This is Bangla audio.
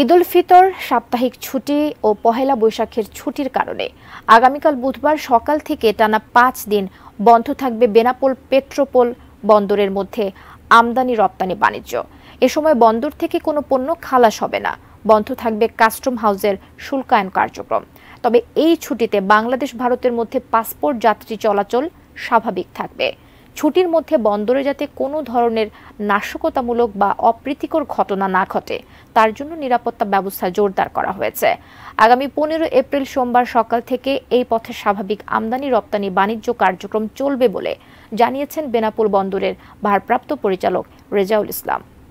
ঈদুল ফিতর সাপ্তাহিক ছুটি ও পহেলা বৈশাখের ছুটির কারণে আগামীকাল বুধবার সকাল থেকে টানা পাঁচ দিন বন্ধ থাকবে বেনাপোল পেট্রোপোল বন্দরের মধ্যে আমদানি রপ্তানি বাণিজ্য এ সময় বন্দর থেকে কোনো পণ্য খালাস হবে না বন্ধ থাকবে কাস্টম হাউসের শুল্কায়ন কার্যক্রম তবে এই ছুটিতে বাংলাদেশ ভারতের মধ্যে পাসপোর্ট যাত্রী চলাচল স্বাভাবিক থাকবে ছুটির মধ্যে বন্দরে যাতে কোনো ধরনের নাশকতামূলক বা অপ্রীতিকর ঘটনা না ঘটে তার জন্য নিরাপত্তা ব্যবস্থা জোরদার করা হয়েছে আগামী পনেরো এপ্রিল সোমবার সকাল থেকে এই পথে স্বাভাবিক আমদানি রপ্তানি বাণিজ্য কার্যক্রম চলবে বলে জানিয়েছেন বেনাপুর বন্দরের ভারপ্রাপ্ত পরিচালক রেজাউল ইসলাম